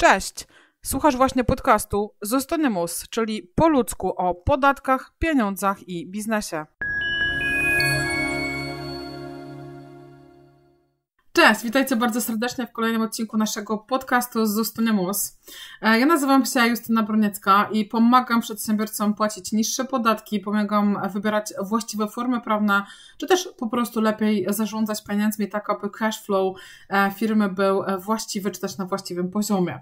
Cześć! Słuchasz właśnie podcastu Zostanimus, czyli po ludzku o podatkach, pieniądzach i biznesie. Cześć, witajcie bardzo serdecznie w kolejnym odcinku naszego podcastu z Zustuniam e, Ja nazywam się Justyna Broniecka i pomagam przedsiębiorcom płacić niższe podatki, pomagam wybierać właściwe formy prawne, czy też po prostu lepiej zarządzać pieniędzmi tak, aby cash flow e, firmy był e, właściwy, czy też na właściwym poziomie.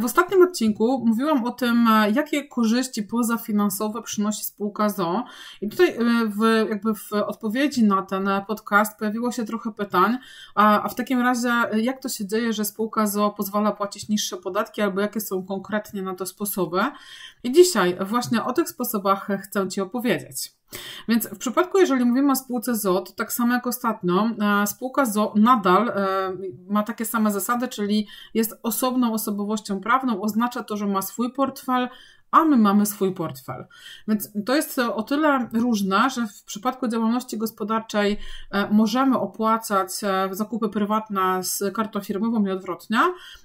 W ostatnim odcinku mówiłam o tym, jakie korzyści pozafinansowe przynosi spółka ZO i tutaj w, jakby w odpowiedzi na ten podcast pojawiło się trochę pytań, a a, w takim razie, jak to się dzieje, że spółka ZO pozwala płacić niższe podatki, albo jakie są konkretnie na to sposoby? I dzisiaj właśnie o tych sposobach chcę Ci opowiedzieć. Więc w przypadku, jeżeli mówimy o spółce ZO, to tak samo jak ostatnio, e, spółka ZO nadal e, ma takie same zasady, czyli jest osobną osobowością prawną, oznacza to, że ma swój portfel, a my mamy swój portfel. Więc to jest e, o tyle różne, że w przypadku działalności gospodarczej e, możemy opłacać e, zakupy prywatne z kartą firmową i odwrotnie,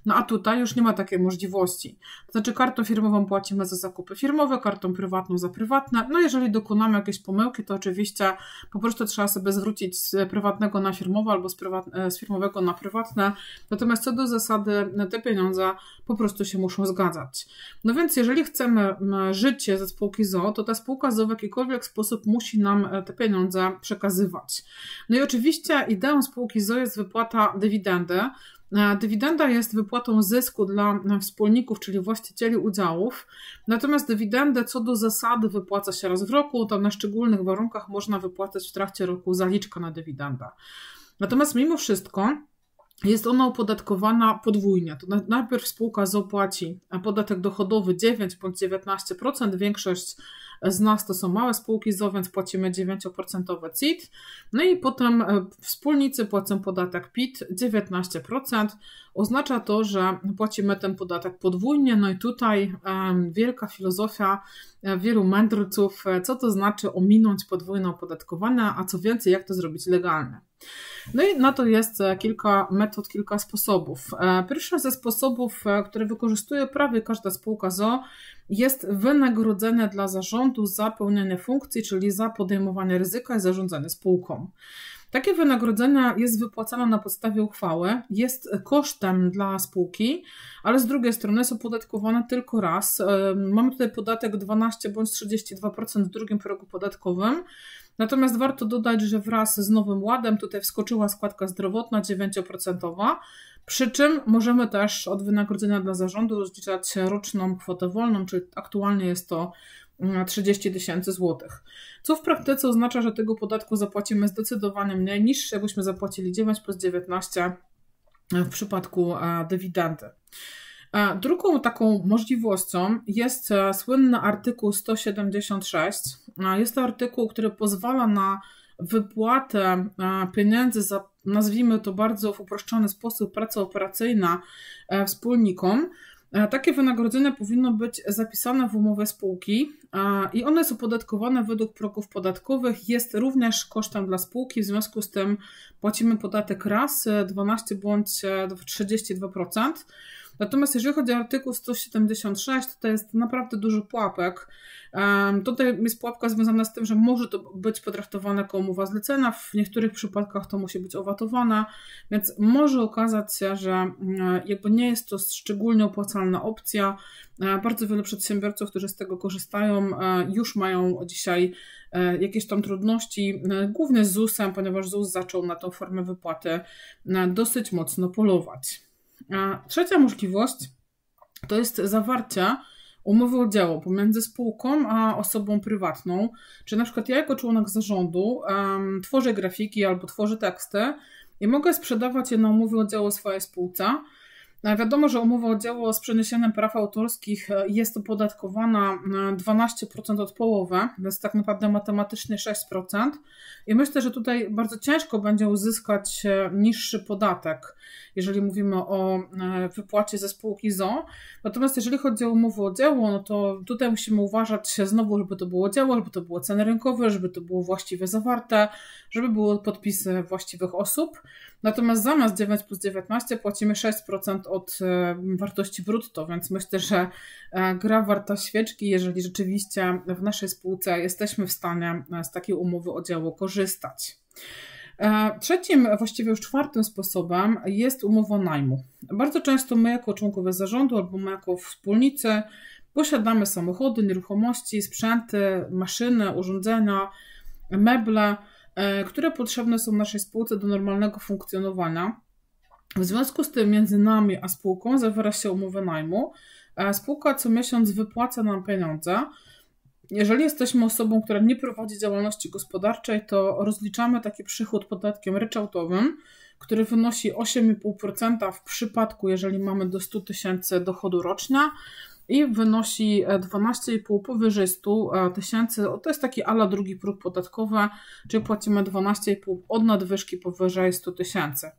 no a tutaj już nie ma takiej możliwości. To znaczy kartą firmową płacimy za zakupy firmowe, kartą prywatną za prywatne, no jeżeli dokonamy jakiejś pomyłki, to oczywiście po prostu trzeba sobie zwrócić z prywatnego na firmowe albo z, z firmowego na prywatne, natomiast co do zasady te pieniądze po prostu się muszą zgadzać. No więc jeżeli chcemy życie ze spółki ZO, to ta spółka ZO w jakikolwiek sposób musi nam e, te pieniądze przekazywać. No i oczywiście ideą spółki ZO jest wypłata dywidendy. E, dywidenda jest wypłatą zysku dla e, wspólników, czyli właścicieli udziałów. Natomiast dywidendę co do zasady wypłaca się raz w roku, to na szczególnych warunkach można wypłacać w trakcie roku zaliczka na dywidendę. Natomiast mimo wszystko jest ona opodatkowana podwójnie. To najpierw spółka zapłaci podatek dochodowy 9 bądź 19%, większość z nas to są małe spółki ZO, więc płacimy 9% CIT. No i potem e, wspólnicy płacą podatek PIT 19%. Oznacza to, że płacimy ten podatek podwójnie. No i tutaj e, wielka filozofia e, wielu mędrców, co to znaczy ominąć podwójne opodatkowanie, a co więcej, jak to zrobić legalnie. No i na to jest kilka metod, kilka sposobów. Pierwszy ze sposobów, które wykorzystuje prawie każda spółka ZO, jest wynagrodzenie dla zarządu za pełnienie funkcji, czyli za podejmowanie ryzyka i zarządzanie spółką. Takie wynagrodzenie jest wypłacane na podstawie uchwały, jest kosztem dla spółki, ale z drugiej strony jest opodatkowane tylko raz. E, mamy tutaj podatek 12 bądź 32% w drugim progu podatkowym. Natomiast warto dodać, że wraz z Nowym Ładem tutaj wskoczyła składka zdrowotna 9%, przy czym możemy też od wynagrodzenia dla zarządu rozliczać roczną kwotę wolną, czyli aktualnie jest to 30 mm, tysięcy złotych. Co w praktyce oznacza, że tego podatku zapłacimy zdecydowanie mniej niż jakbyśmy zapłacili 9 plus 19 e, w przypadku e, dywidendy. E, drugą taką możliwością jest słynny artykuł 176. Jest to artykuł, który pozwala na wypłatę e, pieniędzy za, nazwijmy to bardzo w uproszczony sposób, praca operacyjna e, wspólnikom, e, takie wynagrodzenie powinno być zapisane w umowę spółki i one są podatkowane według progów podatkowych. Jest również kosztem dla spółki, w związku z tym płacimy podatek raz 12 bądź 32%. Natomiast jeżeli chodzi o artykuł 176, to, to jest naprawdę dużo pułapek. Um, tutaj jest pułapka związana z tym, że może to być potraktowane jako umowa zlecenia, w niektórych przypadkach to musi być owatowana, więc może okazać się, że e, jakby nie jest to szczególnie opłacalna opcja. E, bardzo wielu przedsiębiorców, którzy z tego korzystają, e, już mają dzisiaj jakieś tam trudności, głównie z ZUS-em, ponieważ ZUS zaczął na tą formę wypłaty dosyć mocno polować. A trzecia możliwość to jest zawarcie umowy o dzieło pomiędzy spółką a osobą prywatną. Czy na przykład ja jako członek zarządu um, tworzę grafiki albo tworzę teksty i mogę sprzedawać je na umowie o dzieło swojej spółce. No wiadomo, że umowa o dzieło z przeniesieniem praw autorskich e, jest opodatkowana 12% od połowy, więc tak naprawdę matematycznie 6%. I myślę, że tutaj bardzo ciężko będzie uzyskać e, niższy podatek, jeżeli mówimy o e, wypłacie ze spółki ZO. Natomiast jeżeli chodzi o umowę o dzieło, no to tutaj musimy uważać się znowu, żeby to było dzieło, żeby to było ceny rynkowe, żeby to było właściwie zawarte, żeby były podpisy właściwych osób. Natomiast zamiast 9 plus 19 płacimy 6% od e, wartości brutto, więc myślę, że gra warta świeczki, jeżeli rzeczywiście w naszej spółce jesteśmy w stanie z takiej umowy o dzieło korzystać korzystać. E, trzecim, właściwie już czwartym sposobem jest umowa najmu. Bardzo często my, jako członkowie zarządu albo my, jako wspólnicy, posiadamy samochody, nieruchomości, sprzęty, maszyny, urządzenia, meble, e, które potrzebne są naszej spółce do normalnego funkcjonowania. W związku z tym, między nami a spółką zawiera się umowę najmu. E, spółka co miesiąc wypłaca nam pieniądze jeżeli jesteśmy osobą, która nie prowadzi działalności gospodarczej, to rozliczamy taki przychód podatkiem ryczałtowym, który wynosi 8,5% w przypadku, jeżeli mamy do 100 tysięcy dochodu rocznie i wynosi 12,5 e, powyżej 100 e, tysięcy. To jest taki ala drugi próg podatkowy, czyli płacimy 12,5 od nadwyżki powyżej 100 tysięcy.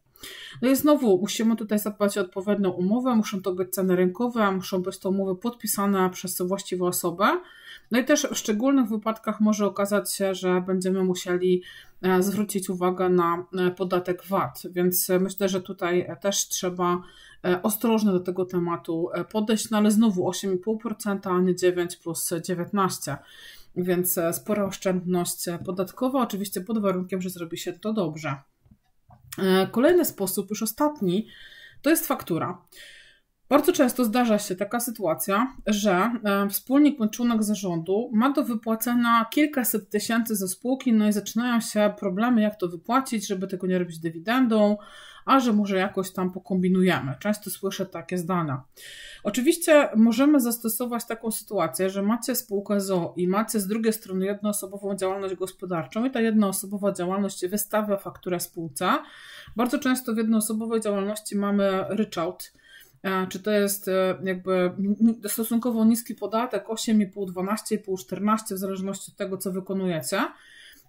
No i znowu musimy tutaj zadbać o odpowiednią umowę, muszą to być ceny rynkowe, muszą być to umowy podpisane przez właściwe osoby. No i też w szczególnych wypadkach może okazać się, że będziemy musieli e, zwrócić uwagę na e, podatek VAT, więc e, myślę, że tutaj też trzeba ostrożnie do tego tematu podejść, no ale znowu 8,5%, a nie 9 plus 19 więc spora oszczędność podatkowa, oczywiście pod warunkiem, że zrobi się to dobrze. Kolejny sposób, już ostatni, to jest faktura. Bardzo często zdarza się taka sytuacja, że e, wspólnik bądź członek zarządu ma do wypłacenia kilkaset tysięcy ze spółki, no i zaczynają się problemy, jak to wypłacić, żeby tego nie robić dywidendą, a że może jakoś tam pokombinujemy. Często słyszę takie zdania. Oczywiście możemy zastosować taką sytuację, że macie spółkę ZO i macie z drugiej strony jednoosobową działalność gospodarczą i ta jednoosobowa działalność wystawia fakturę spółce. Bardzo często w jednoosobowej działalności mamy ryczałt E, czy to jest e, jakby stosunkowo niski podatek 8,5, 12,5, 14 w zależności od tego, co wykonujecie.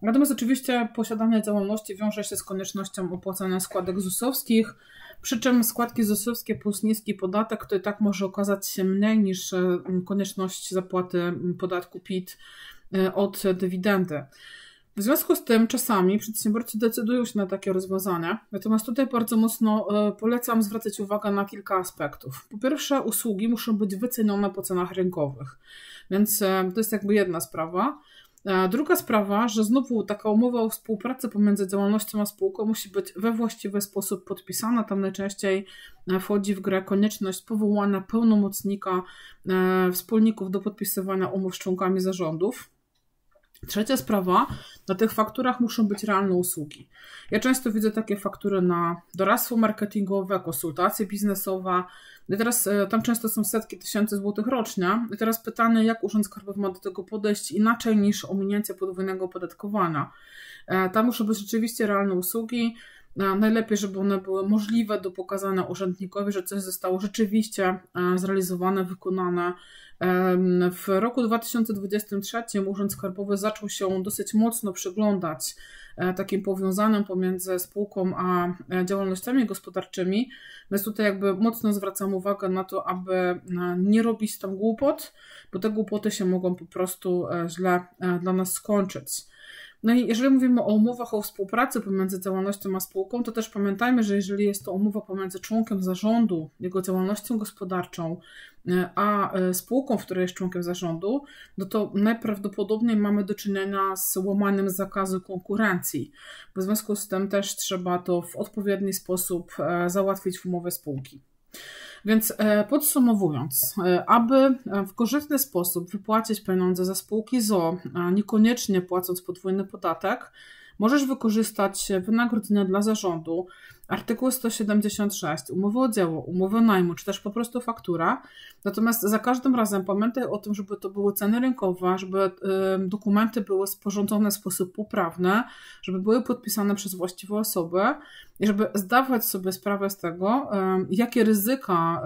Natomiast oczywiście posiadanie działalności wiąże się z koniecznością opłacania składek ZUS-owskich, przy czym składki ZUS-owskie plus niski podatek to i tak może okazać się mniej niż e, konieczność zapłaty podatku PIT od dywidendy. W związku z tym czasami przedsiębiorcy decydują się na takie rozwiązania, natomiast tutaj bardzo mocno e, polecam zwracać uwagę na kilka aspektów. Po pierwsze, usługi muszą być wycenione po cenach rynkowych, więc e, to jest jakby jedna sprawa. E, druga sprawa, że znowu taka umowa o współpracy pomiędzy działalnością a spółką musi być we właściwy sposób podpisana. Tam najczęściej wchodzi w grę konieczność powołania pełnomocnika wspólników do podpisywania umów z członkami zarządów. Trzecia sprawa, na tych fakturach muszą być realne usługi. Ja często widzę takie faktury na doradztwo marketingowe, konsultacje biznesowe. No I teraz e, tam często są setki tysięcy złotych rocznie. I teraz pytanie, jak Urząd Skarbowy ma do tego podejść inaczej niż ominięcie podwójnego opodatkowania. E, tam muszą być rzeczywiście realne usługi Najlepiej, żeby one były możliwe do pokazania urzędnikowi, że coś zostało rzeczywiście e, zrealizowane, wykonane. W roku 2023 Urząd Skarbowy zaczął się dosyć mocno przyglądać e, takim powiązanym pomiędzy spółką a e, działalnościami gospodarczymi. Więc tutaj jakby mocno zwracam uwagę na to, aby nie robić tam głupot, bo te głupoty się mogą po prostu źle dla nas skończyć. No i jeżeli mówimy o umowach o współpracy pomiędzy działalnością a spółką, to też pamiętajmy, że jeżeli jest to umowa pomiędzy członkiem zarządu, jego działalnością gospodarczą, e, a e, spółką, w której jest członkiem zarządu, no to najprawdopodobniej mamy do czynienia z łamaniem zakazu konkurencji. W związku z tym też trzeba to w odpowiedni sposób e, załatwić w umowie spółki. Więc e, podsumowując, e, aby e, w korzystny sposób wypłacić pieniądze ze spółki ZO, niekoniecznie płacąc podwójny podatek, możesz wykorzystać wynagrodzenia dla zarządu, Artykuł 176. Umowy o dzieło, umowy o najmu, czy też po prostu faktura. Natomiast za każdym razem pamiętaj o tym, żeby to były ceny rynkowe, żeby dokumenty były sporządzone w sposób poprawny, żeby były podpisane przez właściwe osoby i żeby zdawać sobie sprawę z tego, jakie ryzyka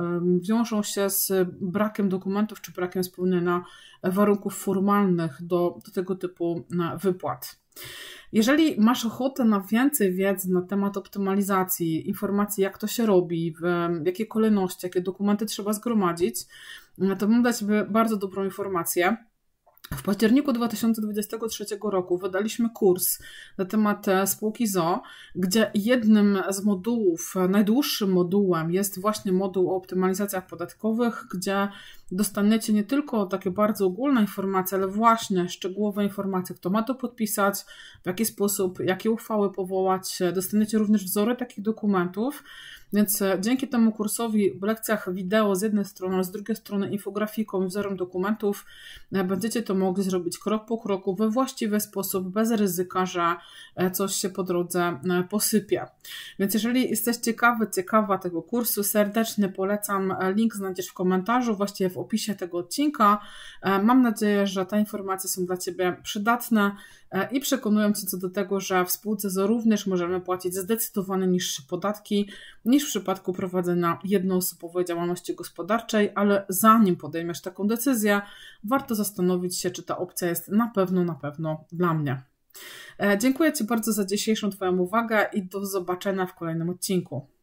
wiążą się z brakiem dokumentów czy brakiem spełnienia warunków formalnych do, do tego typu wypłat. Jeżeli masz ochotę na więcej wiedzy na temat optymalizacji, informacji, jak to się robi, w jakie kolejności, jakie dokumenty trzeba zgromadzić, to bym dać bardzo dobrą informację. W październiku 2023 roku wydaliśmy kurs na temat e, spółki ZO, gdzie jednym z modułów, e, najdłuższym modułem jest właśnie moduł o optymalizacjach podatkowych, gdzie dostaniecie nie tylko takie bardzo ogólne informacje, ale właśnie szczegółowe informacje, kto ma to podpisać, w jaki sposób, jakie uchwały powołać. E, dostaniecie również wzory takich dokumentów. Więc e, dzięki temu kursowi w lekcjach wideo z jednej strony, a z drugiej strony infografiką i wzorem dokumentów e, będziecie to mogli zrobić krok po kroku we właściwy sposób, bez ryzyka, że e, coś się po drodze posypie. Więc jeżeli jesteś ciekawy, ciekawa tego kursu, serdecznie polecam. Link znajdziesz w komentarzu, właściwie w opisie tego odcinka. Mam nadzieję, że te informacje są dla Ciebie przydatne. E, i przekonują Cię co do tego, że w spółce również możemy płacić zdecydowanie niższe podatki niż w przypadku prowadzenia jednoosobowej działalności gospodarczej, ale zanim podejmiesz taką decyzję, warto zastanowić się, czy ta opcja jest na pewno, na pewno dla mnie. E, dziękuję Ci bardzo za dzisiejszą Twoją uwagę i do zobaczenia w kolejnym odcinku.